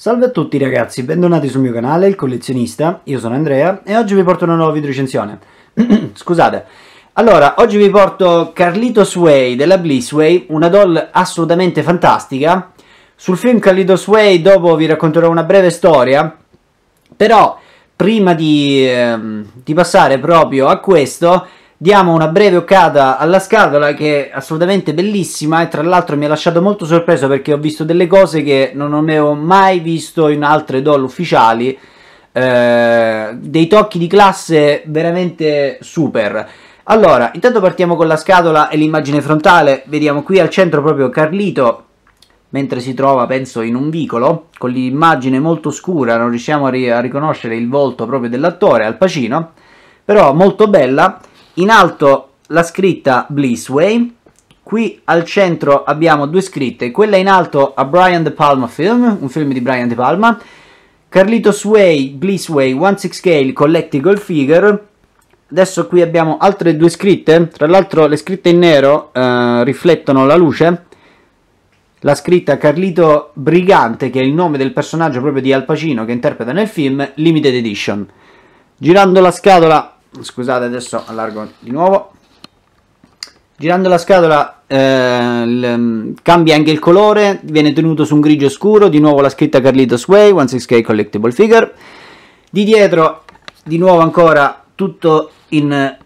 Salve a tutti ragazzi, bentornati sul mio canale Il Collezionista, io sono Andrea e oggi vi porto una nuova video recensione. Scusate. Allora, oggi vi porto Carlitos Way della Blissway, una doll assolutamente fantastica. Sul film Carlitos Way dopo vi racconterò una breve storia, però prima di, eh, di passare proprio a questo diamo una breve occata alla scatola che è assolutamente bellissima e tra l'altro mi ha lasciato molto sorpreso perché ho visto delle cose che non avevo mai visto in altre doll ufficiali eh, dei tocchi di classe veramente super allora intanto partiamo con la scatola e l'immagine frontale vediamo qui al centro proprio Carlito mentre si trova penso in un vicolo con l'immagine molto scura non riusciamo a, ri a riconoscere il volto proprio dell'attore Al Pacino però molto bella in alto la scritta Blissway, qui al centro abbiamo due scritte, quella in alto a Brian De Palma Film, un film di Brian De Palma, Carlitos Way, Blissway, One Six Scale, Collectible Figure, adesso qui abbiamo altre due scritte, tra l'altro le scritte in nero eh, riflettono la luce, la scritta Carlito Brigante, che è il nome del personaggio proprio di Al Pacino che interpreta nel film, Limited Edition. Girando la scatola scusate adesso allargo di nuovo girando la scatola eh, mm, cambia anche il colore viene tenuto su un grigio scuro di nuovo la scritta Carlitos Way 16K Collectible Figure di dietro di nuovo ancora tutto in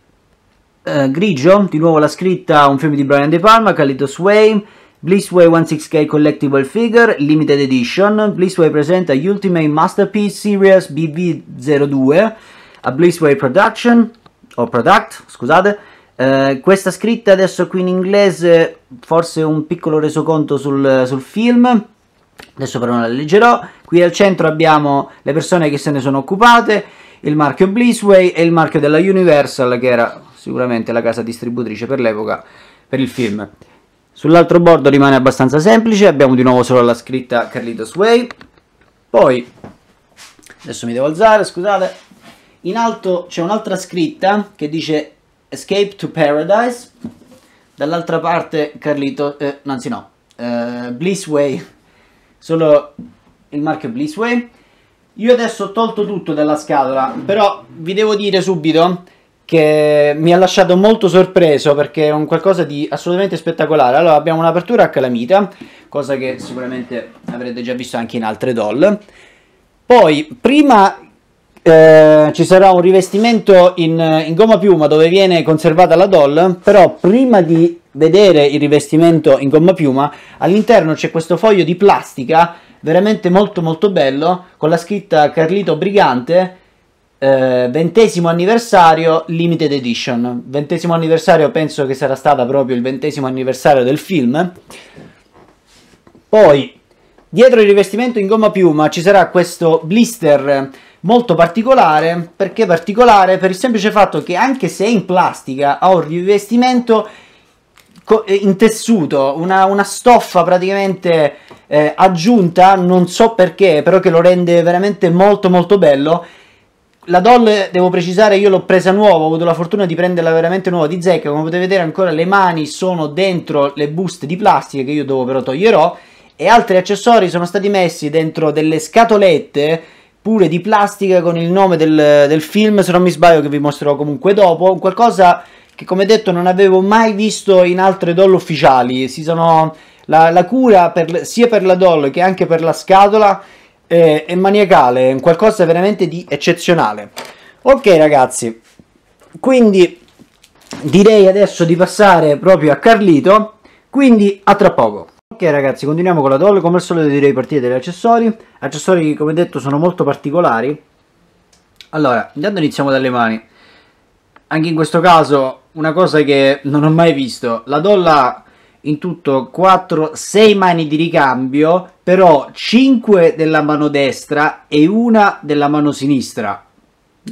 eh, grigio di nuovo la scritta un film di Brian De Palma Carlitos Way Blissway 16K Collectible Figure Limited Edition Blissway presenta Ultimate Masterpiece Series BV02 a Blissway Production, o Product, scusate, eh, questa scritta adesso qui in inglese, forse un piccolo resoconto sul, sul film, adesso però non la leggerò, qui al centro abbiamo le persone che se ne sono occupate, il marchio Blissway e il marchio della Universal che era sicuramente la casa distributrice per l'epoca per il film. Sull'altro bordo rimane abbastanza semplice, abbiamo di nuovo solo la scritta Carlitos Way, poi adesso mi devo alzare, scusate, in alto c'è un'altra scritta che dice Escape to Paradise. Dall'altra parte Carlito, eh, anzi no, eh, Blissway, solo il marchio Blissway. Io adesso ho tolto tutto dalla scatola, però vi devo dire subito che mi ha lasciato molto sorpreso perché è un qualcosa di assolutamente spettacolare. Allora abbiamo un'apertura a calamita, cosa che sicuramente avrete già visto anche in altre doll. Poi, prima eh, ci sarà un rivestimento in, in, gomma piuma dove viene conservata la doll, però prima di vedere il rivestimento in gomma piuma all'interno c'è questo foglio di plastica veramente molto molto bello con la scritta Carlito Brigante eh, ventesimo anniversario limited edition ventesimo anniversario penso che sarà stata proprio il ventesimo anniversario del film poi dietro il rivestimento in gomma piuma ci sarà questo blister molto particolare perché particolare per il semplice fatto che anche se è in plastica ha un rivestimento eh, in tessuto, una, una stoffa praticamente eh, aggiunta, non so perché, però che lo rende veramente molto molto bello. La doll, devo precisare, io l'ho presa nuova, ho avuto la fortuna di prenderla veramente nuova di zecca, come potete vedere ancora le mani sono dentro le buste di plastica che io dopo però toglierò e altri accessori sono stati messi dentro delle scatolette pure di plastica con il nome del, del, film, se non mi sbaglio che vi mostrerò comunque dopo, qualcosa che come detto non avevo mai visto in altre doll ufficiali, sono, la, la, cura per, sia per la doll che anche per la scatola eh, è maniacale, è qualcosa veramente di eccezionale. Ok ragazzi, quindi direi adesso di passare proprio a Carlito, quindi a tra poco. Ok ragazzi, continuiamo con la doll, come al solito direi partire dagli accessori. Accessori che come detto sono molto particolari. Allora, intanto iniziamo dalle mani. Anche in questo caso una cosa che non ho mai visto, la doll ha in tutto 4, 6 mani di ricambio, però 5 della mano destra e una della mano sinistra.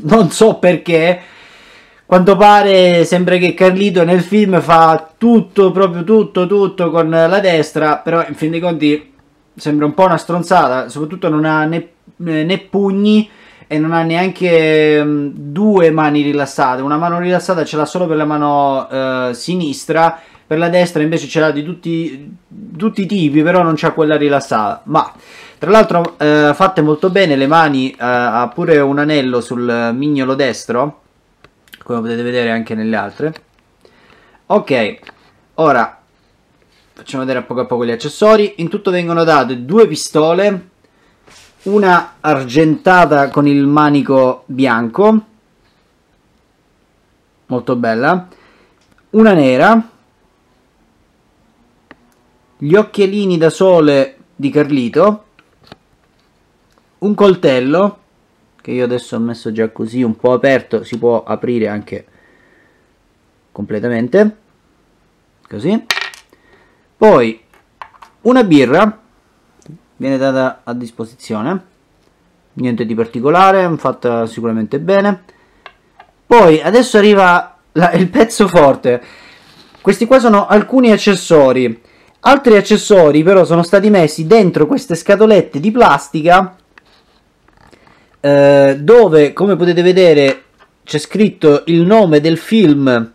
Non so perché, quanto pare sembra che Carlito nel film fa tutto, proprio tutto, tutto con la destra, però in fin dei conti sembra un po' una stronzata, soprattutto non ha né, eh, né pugni e non ha neanche mm, due mani rilassate, una mano rilassata ce l'ha solo per la mano eh, sinistra, per la destra invece ce l'ha di tutti, tutti, i tipi, però non c'ha quella rilassata, ma... Tra l'altro eh, fatte molto bene le mani, eh, ha pure un anello sul mignolo destro, come potete vedere anche nelle altre ok ora facciamo vedere a poco a poco gli accessori in tutto vengono date due pistole una argentata con il manico bianco molto bella una nera gli occhialini da sole di Carlito un coltello che io adesso ho messo già così un po' aperto si può aprire anche completamente così poi una birra viene data a disposizione niente di particolare fatta sicuramente bene poi adesso arriva la, il pezzo forte questi qua sono alcuni accessori altri accessori però sono stati messi dentro queste scatolette di plastica eh, dove come potete vedere c'è scritto il nome del film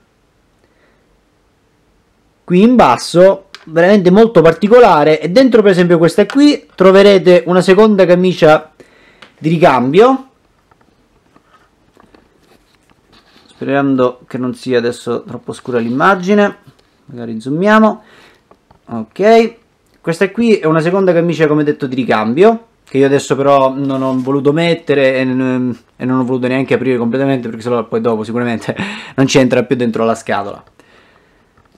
qui in basso veramente molto particolare e dentro per esempio questa qui troverete una seconda camicia di ricambio sperando che non sia adesso troppo scura l'immagine magari zoomiamo ok questa qui è una seconda camicia come detto di ricambio che io adesso però non ho voluto mettere e, e non ho voluto neanche aprire completamente perché sennò poi dopo sicuramente non ci entra più dentro la scatola.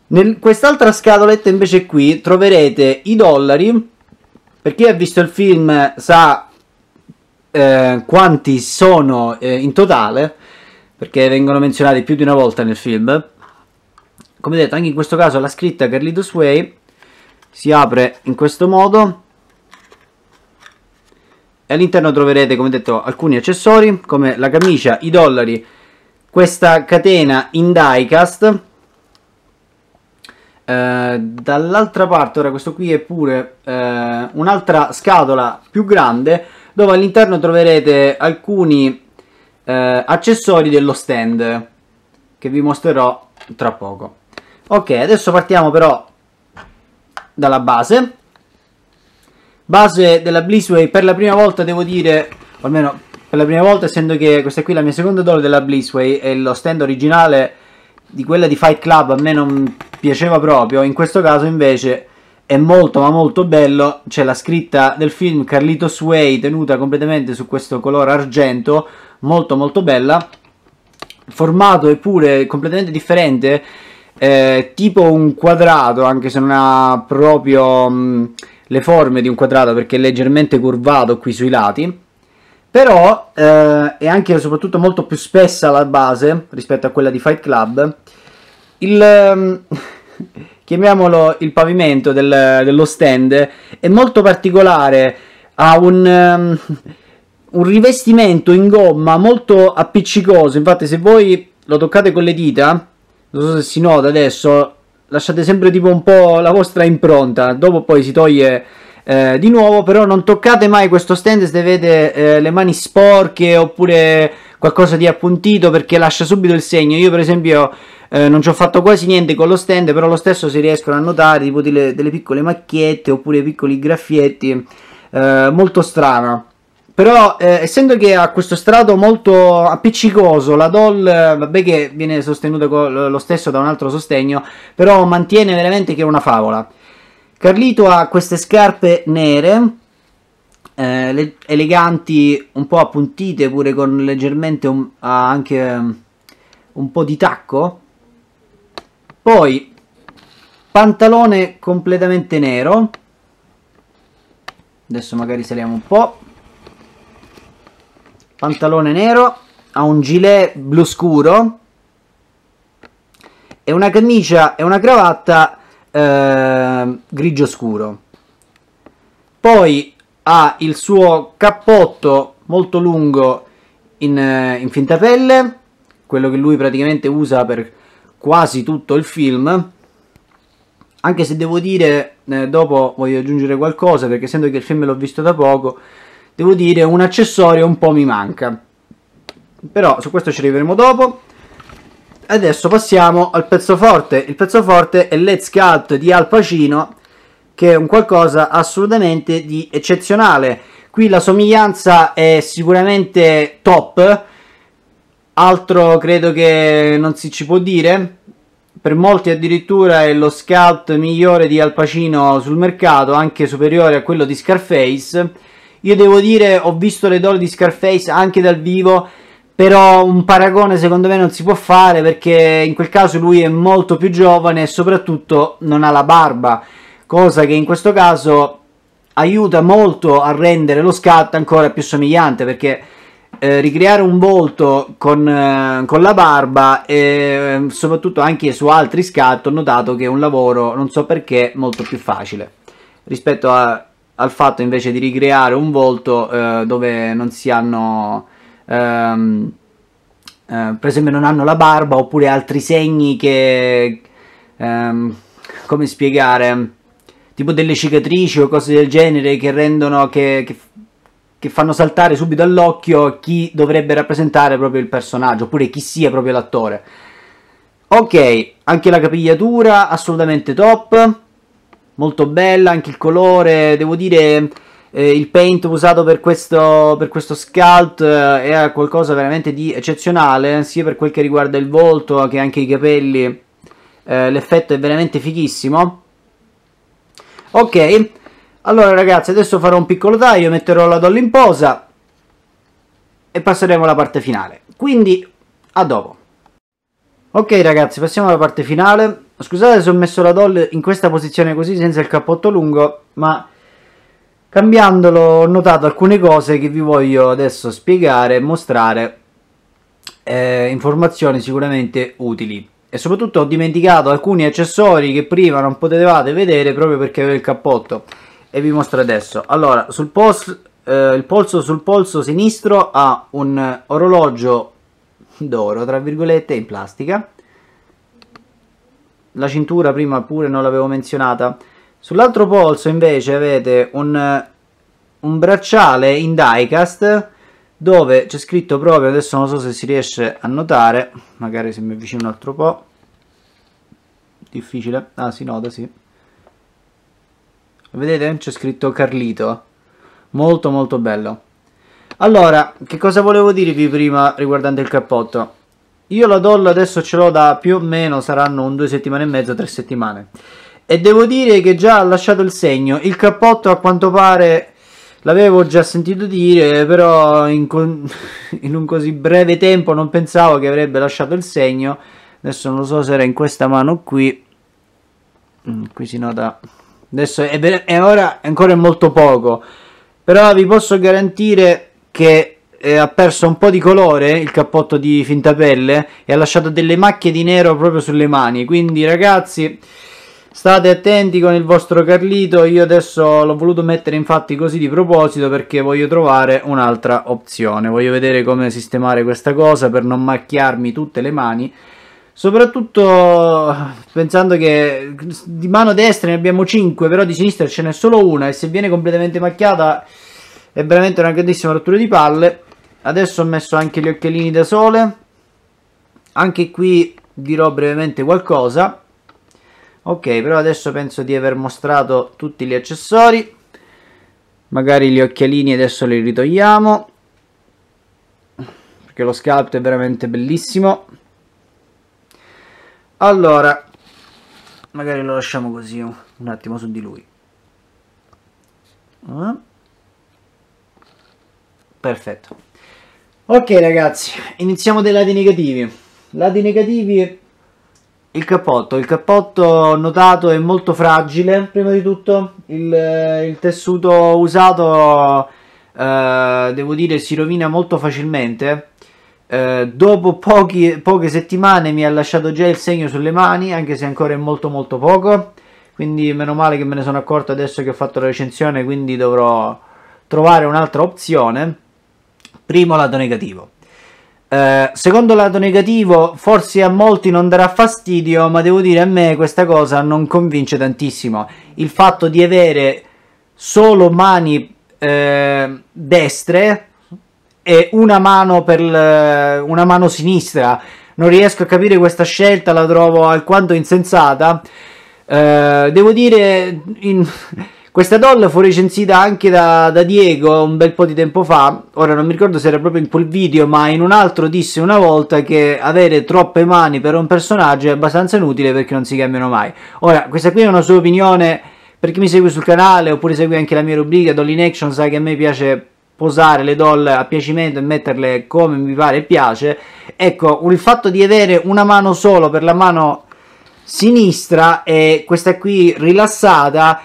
In quest'altra scatoletta invece qui troverete i dollari. Per chi ha visto il film sa eh, quanti sono eh, in totale, perché vengono menzionati più di una volta nel film. Come vedete anche in questo caso la scritta Carlitos Way si apre in questo modo all'interno troverete come detto alcuni accessori come la camicia, i dollari, questa catena in diecast eh, dall'altra parte ora questo qui è pure eh, un'altra scatola più grande dove all'interno troverete alcuni eh, accessori dello stand che vi mostrerò tra poco ok adesso partiamo però dalla base base della Blizzway per la prima volta devo dire, o almeno per la prima volta essendo che questa qui è la mia seconda doll della Blizzway e lo stand originale di quella di Fight Club a me non piaceva proprio, in questo caso invece è molto ma molto bello, c'è la scritta del film Carlitos Way tenuta completamente su questo colore argento, molto molto bella, formato è pure completamente differente, eh, tipo un quadrato anche se non ha proprio... Mh, mm, le forme di un quadrato perché è leggermente curvato qui sui lati, però eh, è anche e soprattutto molto più spessa la base rispetto a quella di Fight Club. Il, ehm, chiamiamolo il pavimento del, dello stand è molto particolare, ha un... Ehm, un rivestimento in gomma molto appiccicoso. Infatti, se voi lo toccate con le dita, non so se si nota adesso, lasciate sempre tipo un po' la vostra impronta, dopo poi si toglie eh, di nuovo, però non toccate mai questo stand se avete eh, le mani sporche oppure qualcosa di appuntito perché lascia subito il segno. Io per esempio eh, non ci ho fatto quasi niente con lo stand, però lo stesso si riescono a notare tipo delle, delle piccole macchiette oppure piccoli graffietti, eh, molto strana. Però, eh, essendo che ha questo strato molto appiccicoso, la Doll, vabbè che viene sostenuta lo stesso da un altro sostegno, però mantiene veramente che è una favola. Carlito ha queste scarpe nere, eh, eleganti, un po' appuntite, pure con leggermente un, anche mm, un po' di tacco. Poi, pantalone completamente nero. Adesso magari saliamo un po' pantalone nero, ha un gilet blu scuro e una camicia e una cravatta eh, grigio scuro. Poi ha il suo cappotto molto lungo in, eh, in finta pelle, quello che lui praticamente usa per quasi tutto il film. Anche se devo dire, eh, dopo voglio aggiungere qualcosa, perché essendo che il film l'ho visto da poco, devo dire un accessorio un po' mi manca però su questo ci arriveremo dopo adesso passiamo al pezzo forte il pezzo forte è Let's Cut di Al Pacino che è un qualcosa assolutamente di eccezionale qui la somiglianza è sicuramente top altro credo che non si ci può dire per molti addirittura è lo scout migliore di Al Pacino sul mercato anche superiore a quello di Scarface io devo dire, ho visto le doll di Scarface anche dal vivo, però un paragone secondo me non si può fare perché in quel caso lui è molto più giovane e soprattutto non ha la barba, cosa che in questo caso aiuta molto a rendere lo scatto ancora più somigliante perché eh, ricreare un volto con, eh, con la barba e eh, soprattutto anche su altri scatti ho notato che è un lavoro, non so perché, molto più facile rispetto a al fatto invece di ricreare un volto eh, dove non si hanno... Ehm, eh, per esempio non hanno la barba oppure altri segni che... Ehm, come spiegare? Tipo delle cicatrici o cose del genere che rendono... che, che che fanno saltare subito all'occhio chi dovrebbe rappresentare proprio il personaggio, oppure chi sia proprio l'attore. Ok, anche la capigliatura assolutamente top molto bella, anche il colore, devo dire... Eh, il paint usato per questo, per questo sculpt è eh, qualcosa veramente di eccezionale, sia per quel che riguarda il volto che anche i capelli. Eh, l'effetto è veramente fighissimo. Ok, allora ragazzi, adesso farò un piccolo taglio, metterò la doll in posa e passeremo alla parte finale. Quindi, a dopo. Ok ragazzi, passiamo alla parte finale Scusate se ho messo la doll in questa posizione così senza il cappotto lungo, ma cambiandolo ho notato alcune cose che vi voglio adesso spiegare, mostrare, eh, informazioni sicuramente utili. E soprattutto ho dimenticato alcuni accessori che prima non potevate vedere proprio perché avevo il cappotto e vi mostro adesso. Allora, sul post, eh, il polso sul polso sinistro ha un orologio d'oro, tra virgolette, in plastica la cintura prima pure non l'avevo menzionata. Sull'altro polso invece avete un, un bracciale in diecast dove c'è scritto proprio, adesso non so se si riesce a notare, magari se mi avvicino un altro po', difficile, ah si nota, sì. Vedete? C'è scritto Carlito, molto molto bello. Allora, che cosa volevo dirvi prima riguardante il cappotto? Io la doll adesso ce l'ho da più o meno, saranno un due settimane e mezzo, tre settimane. E devo dire che già ha lasciato il segno. Il cappotto a quanto pare l'avevo già sentito dire, però in, con... in un così breve tempo non pensavo che avrebbe lasciato il segno. Adesso non so se era in questa mano qui. Mm, qui si nota. Adesso è, è ora ancora molto poco. Però vi posso garantire che eh, ha perso un po' di colore il cappotto di fintapelle e ha lasciato delle macchie di nero proprio sulle mani. Quindi ragazzi, state attenti con il vostro Carlito. Io adesso l'ho voluto mettere infatti così di proposito perché voglio trovare un'altra opzione. Voglio vedere come sistemare questa cosa per non macchiarmi tutte le mani. Soprattutto pensando che di mano destra ne abbiamo 5, però di sinistra ce n'è solo una e se viene completamente macchiata è veramente una grandissima rottura di palle adesso ho messo anche gli occhialini da sole anche qui dirò brevemente qualcosa ok però adesso penso di aver mostrato tutti gli accessori magari gli occhialini adesso li ritogliamo perché lo scalp è veramente bellissimo allora magari lo lasciamo così un attimo su di lui eh? perfetto Ok ragazzi, iniziamo dai lati negativi. Lati negativi, il cappotto. Il cappotto ho notato è molto fragile, prima di tutto. Il, il tessuto usato, eh, devo dire, si rovina molto facilmente. Eh, dopo pochi, poche settimane mi ha lasciato già il segno sulle mani, anche se ancora è molto molto poco. Quindi meno male che me ne sono accorto adesso che ho fatto la recensione, quindi dovrò trovare un'altra opzione Primo lato negativo. Eh, secondo lato negativo, forse a molti non darà fastidio, ma devo dire a me questa cosa non convince tantissimo. Il fatto di avere solo mani eh, destre e una mano, per l, una mano sinistra. Non riesco a capire questa scelta, la trovo alquanto insensata. Eh, devo dire, in, questa doll fu recensita anche da, da, Diego un bel po' di tempo fa, ora non mi ricordo se era proprio in quel video, ma in un altro disse una volta che avere troppe mani per un personaggio è abbastanza inutile perché non si cambiano mai. Ora, questa qui è una sua opinione, per chi mi segue sul canale oppure segue anche la mia rubrica Doll in Action sai che a me piace posare le doll a piacimento e metterle come mi pare e piace. Ecco, il fatto di avere una mano solo per la mano sinistra e questa qui rilassata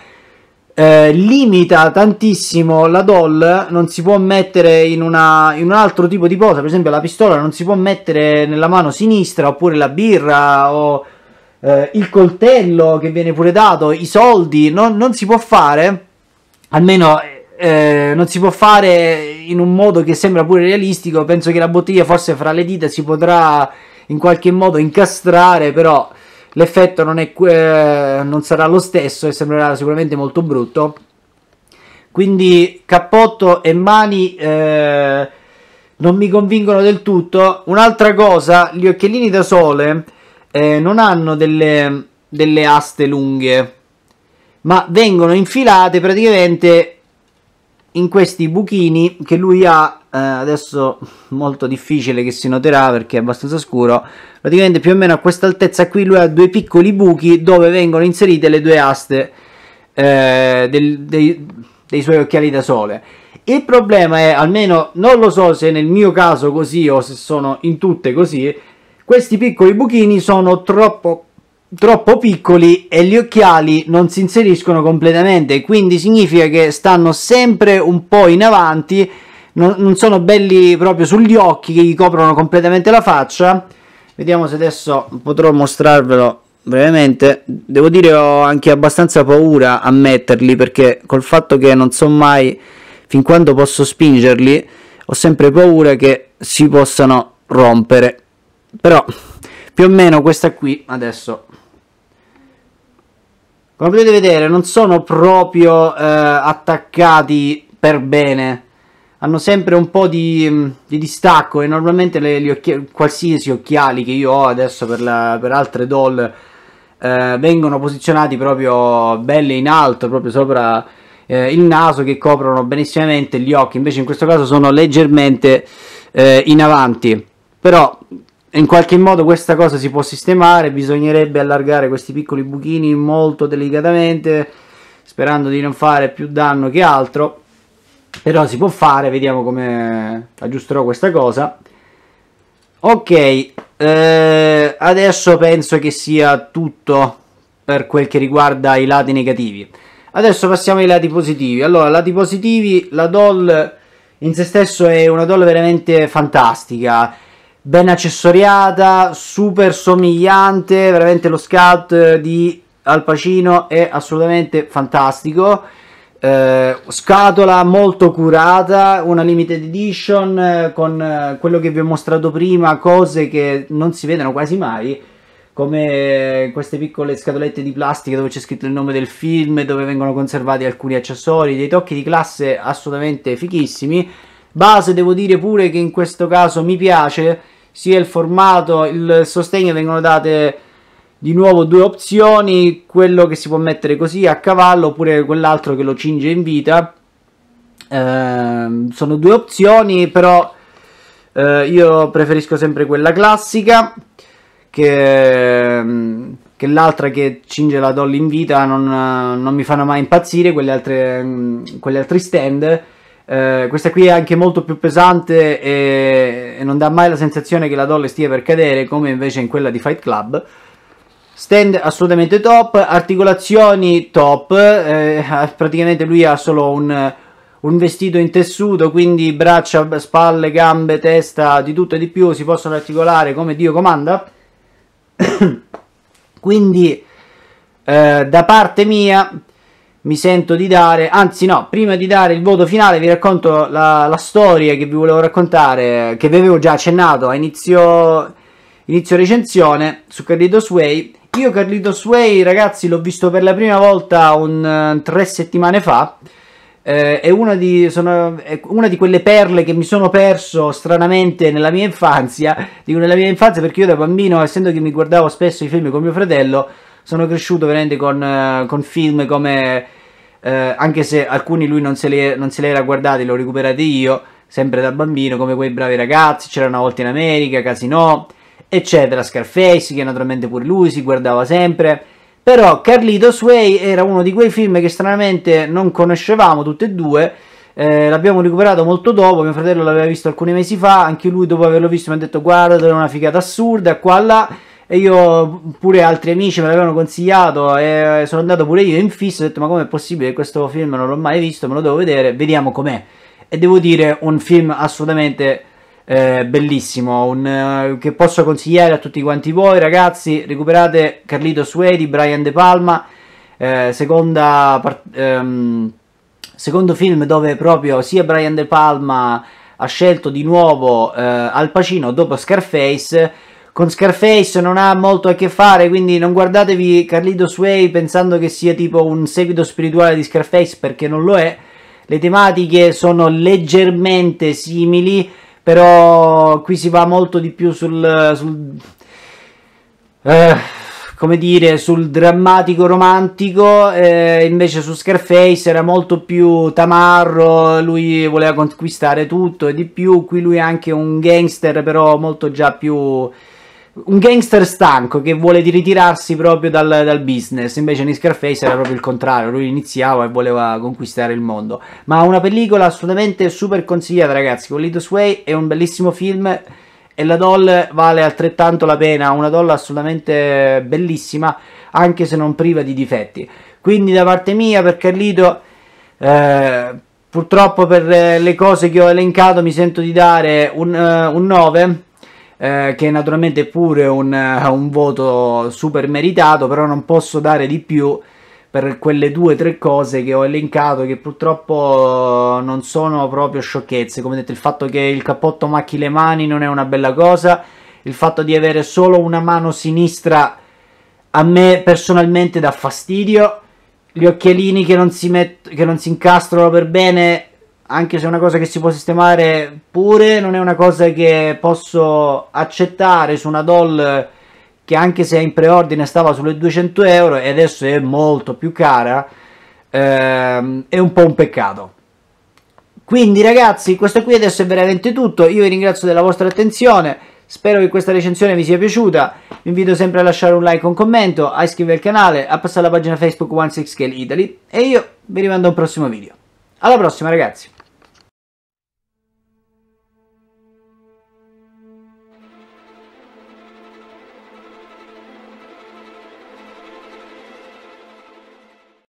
eh, limita tantissimo la doll, non si può mettere in, una, in, un altro tipo di posa, per esempio la pistola non si può mettere nella mano sinistra, oppure la birra o eh, il coltello che viene pure dato, i soldi, no, non si può fare, almeno eh, non si può fare in un modo che sembra pure realistico, penso che la bottiglia forse fra le dita si potrà in qualche modo incastrare, però l'effetto non, eh, non sarà lo stesso e sembrerà sicuramente molto brutto quindi cappotto e mani eh, non mi convincono del tutto un'altra cosa gli occhialini da sole eh, non hanno delle, delle aste lunghe ma vengono infilate praticamente in questi buchini che lui ha eh, adesso molto difficile che si noterà perché è abbastanza scuro praticamente più o meno a questa altezza qui lui ha due piccoli buchi dove vengono inserite le due aste eh, del, dei, dei suoi occhiali da sole il problema è almeno non lo so se nel mio caso così o se sono in tutte così questi piccoli buchini sono troppo troppo piccoli e gli occhiali non si inseriscono completamente, quindi significa che stanno sempre un po' in avanti, non, non sono belli proprio sugli occhi che gli coprono completamente la faccia. Vediamo se adesso potrò mostrarvelo brevemente. Devo dire ho anche abbastanza paura a metterli perché col fatto che non so mai fin quando posso spingerli, ho sempre paura che si possano rompere. Però più o meno questa qui adesso come potete vedere non sono proprio eh, attaccati per bene. Hanno sempre un po' di, mm, di distacco e normalmente le, occhiali, qualsiasi occhiali che io ho adesso per, la, per altre doll eh, vengono posizionati proprio belle in alto, proprio sopra eh, il naso che coprono benissimamente gli occhi. Invece in questo caso sono leggermente eh, in avanti. Però in qualche modo questa cosa si può sistemare, bisognerebbe allargare questi piccoli buchini molto delicatamente, sperando di non fare più danno che altro, però si può fare, vediamo come aggiusterò questa cosa. Ok, eh, adesso penso che sia tutto per quel che riguarda i lati negativi. Adesso passiamo ai lati positivi. Allora, lati positivi, la doll in se stesso è una doll veramente fantastica ben accessoriata, super somigliante, veramente lo scout eh, di Al Pacino è assolutamente fantastico. Eh, scatola molto curata, una limited edition eh, con eh, quello che vi ho mostrato prima, cose che non si vedono quasi mai, come queste piccole scatolette di plastica dove c'è scritto il nome del film, dove vengono conservati alcuni accessori, dei tocchi di classe assolutamente fichissimi Base devo dire pure che in questo caso mi piace sia il formato, il sostegno vengono date di nuovo due opzioni, quello che si può mettere così a cavallo oppure quell'altro che lo cinge in vita. Eh, sono due opzioni, però eh, io preferisco sempre quella classica che, ehm, che l'altra che cinge la doll in vita non, non mi fanno mai impazzire, quelle altre, mm, quelle altri stand eh, questa qui è anche molto più pesante e, e non dà mai la sensazione che la dolle stia per cadere come invece in quella di Fight Club stand assolutamente top, articolazioni top, eh, praticamente lui ha solo un, un, vestito in tessuto, quindi braccia, spalle, gambe, testa, di tutto e di più si possono articolare come Dio comanda. quindi eh, da parte mia mi sento di dare, anzi no, prima di dare il voto finale vi racconto la, la storia che vi volevo raccontare, che vi avevo già accennato a inizio, inizio recensione su Carlitos Way. Io Carlitos Way, ragazzi, l'ho visto per la prima volta un, eh, tre settimane fa. Eh, è, una di, sono, è, una di, quelle perle che mi sono perso stranamente nella mia infanzia. Dico nella mia infanzia perché io da bambino, essendo che mi guardavo spesso i film con mio fratello, sono cresciuto veramente con, eh, con film come... Eh, anche se alcuni lui non se, li, non se li era guardati, li ho recuperati io, sempre da bambino, come quei bravi ragazzi, c'era una volta in America, Casino, eccetera, Scarface, che naturalmente pure lui si guardava sempre. Però Carlitos Way era uno di quei film che stranamente non conoscevamo tutti e due, eh, l'abbiamo recuperato molto dopo, mio fratello l'aveva visto alcuni mesi fa, anche lui dopo averlo visto mi ha detto guarda, è una figata assurda, qua là e io pure altri amici me l'avevano consigliato e sono andato pure io in fisso, ho detto ma com'è possibile che questo film non l'ho mai visto, me lo devo vedere, vediamo com'è. E devo dire un film assolutamente eh, bellissimo, un, eh, che posso consigliare a tutti quanti voi ragazzi, recuperate Carlito Suedi, Brian De Palma, eh, seconda part- ehm, secondo film dove proprio sia Brian De Palma ha scelto di nuovo eh, Al Pacino dopo Scarface con Scarface non ha molto a che fare, quindi non guardatevi Carlitos Way pensando che sia tipo un seguito spirituale di Scarface perché non lo è. Le tematiche sono leggermente simili, però qui si va molto di più sul, sul eh, come dire, sul drammatico romantico, eh, invece su Scarface era molto più tamarro, lui voleva conquistare tutto e di più, qui lui è anche un gangster, però molto già più un gangster stanco che vuole ritirarsi proprio dal, dal, business. Invece in Scarface era proprio il contrario, lui iniziava e voleva conquistare il mondo. Ma una pellicola assolutamente super consigliata, ragazzi. Con Lidos Sway è un bellissimo film e la doll vale altrettanto la pena, una doll assolutamente bellissima, anche se non priva di difetti. Quindi da parte mia, per Carlito, eh, purtroppo per le cose che ho elencato mi sento di dare un, uh, un 9 eh, che naturalmente è pure un, eh, un voto super meritato, però non posso dare di più per quelle due o tre cose che ho elencato che purtroppo non sono proprio sciocchezze, come detto il fatto che il cappotto macchi le mani non è una bella cosa, il fatto di avere solo una mano sinistra a me personalmente dà fastidio, gli occhialini che non si, met- che non si incastrano per bene anche se è una cosa che si può sistemare pure, non è una cosa che posso accettare su una doll che anche se in preordine stava sulle 200 euro e adesso è molto più cara, ehm, è un po' un peccato. Quindi ragazzi, questo qui adesso è veramente tutto, io vi ringrazio della vostra attenzione, Spero che questa recensione vi sia piaciuta, vi invito sempre a lasciare un like, un commento, a iscrivervi al canale, a passare alla pagina Facebook 16scale Italy e io vi rimando a un prossimo video. Alla prossima ragazzi!